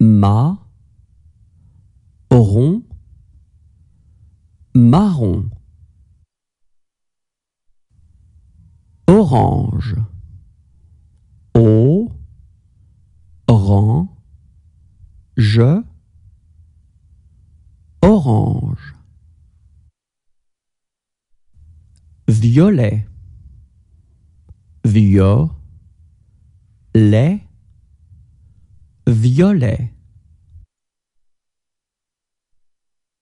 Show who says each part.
Speaker 1: ma, rond, marron,
Speaker 2: orange, haut orange. je, orange, violet, violet, violet